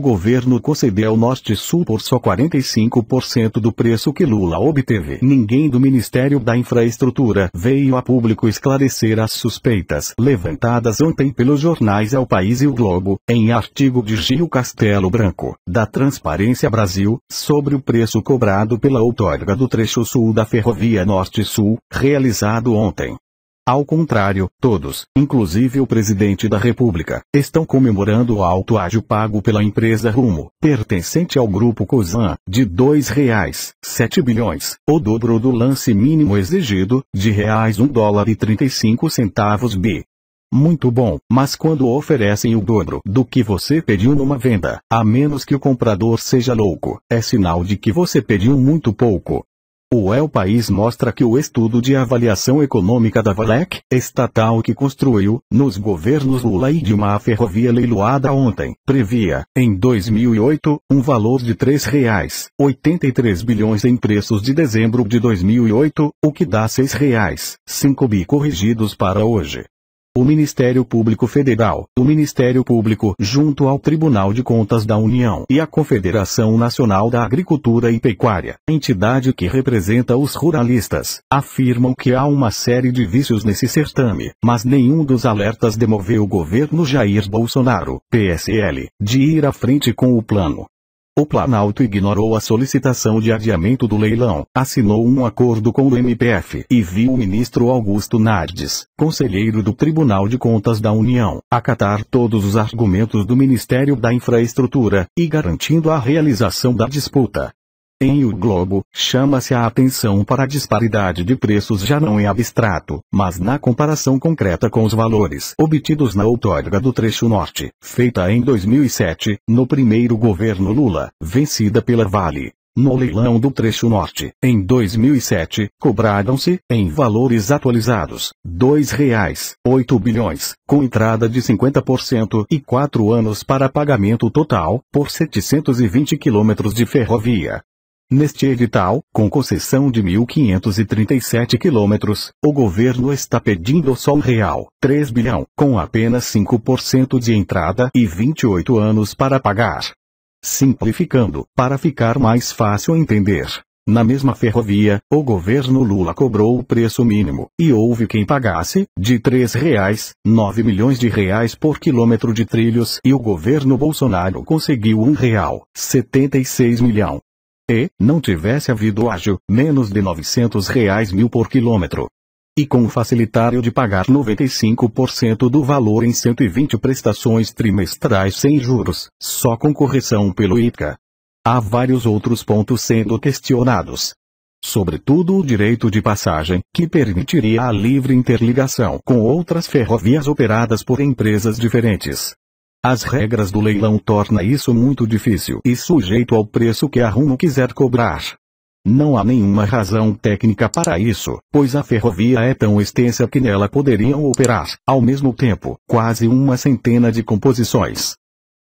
O governo concedeu Norte-Sul por só 45% do preço que Lula obteve. Ninguém do Ministério da Infraestrutura veio a público esclarecer as suspeitas levantadas ontem pelos jornais El País e o Globo, em artigo de Gil Castelo Branco, da Transparência Brasil, sobre o preço cobrado pela outorga do trecho sul da Ferrovia Norte-Sul, realizado ontem. Ao contrário, todos, inclusive o presidente da República, estão comemorando o alto ágio pago pela empresa Rumo, pertencente ao grupo Cosan, de R$ 2,7 bilhões, o dobro do lance mínimo exigido, de R$ 1,35 bi. Muito bom, mas quando oferecem o dobro do que você pediu numa venda, a menos que o comprador seja louco, é sinal de que você pediu muito pouco. O El País mostra que o estudo de avaliação econômica da Valec, estatal que construiu, nos governos Lula e Dilma a ferrovia leiloada ontem, previa, em 2008, um valor de R$ 3,83 bilhões em preços de dezembro de 2008, o que dá R$ 6,5 bi corrigidos para hoje. O Ministério Público Federal, o Ministério Público, junto ao Tribunal de Contas da União e a Confederação Nacional da Agricultura e Pecuária, entidade que representa os ruralistas, afirmam que há uma série de vícios nesse certame, mas nenhum dos alertas demoveu o governo Jair Bolsonaro, PSL, de ir à frente com o plano. O Planalto ignorou a solicitação de adiamento do leilão, assinou um acordo com o MPF e viu o ministro Augusto Nardes, conselheiro do Tribunal de Contas da União, acatar todos os argumentos do Ministério da Infraestrutura, e garantindo a realização da disputa. Em O Globo, chama-se a atenção para a disparidade de preços já não em abstrato, mas na comparação concreta com os valores obtidos na outorga do Trecho Norte, feita em 2007, no primeiro governo Lula, vencida pela Vale. No leilão do Trecho Norte, em 2007, cobraram-se, em valores atualizados, R$ 2,8 bilhões, com entrada de 50% e 4 anos para pagamento total, por 720 quilômetros de ferrovia. Neste edital, com concessão de 1.537 quilômetros, o governo está pedindo só real 3 bilhão, com apenas 5% de entrada e 28 anos para pagar. Simplificando, para ficar mais fácil entender. Na mesma ferrovia, o governo Lula cobrou o preço mínimo, e houve quem pagasse, de R$ 3,9 milhões de reais por quilômetro de trilhos e o governo Bolsonaro conseguiu R$ 1,76 milhão, e, não tivesse havido ágio, menos de 900 reais mil por quilômetro. E com o facilitário de pagar 95% do valor em 120 prestações trimestrais sem juros, só com correção pelo Ica. Há vários outros pontos sendo questionados. Sobretudo o direito de passagem, que permitiria a livre interligação com outras ferrovias operadas por empresas diferentes. As regras do leilão torna isso muito difícil e sujeito ao preço que a Rumo quiser cobrar. Não há nenhuma razão técnica para isso, pois a ferrovia é tão extensa que nela poderiam operar, ao mesmo tempo, quase uma centena de composições.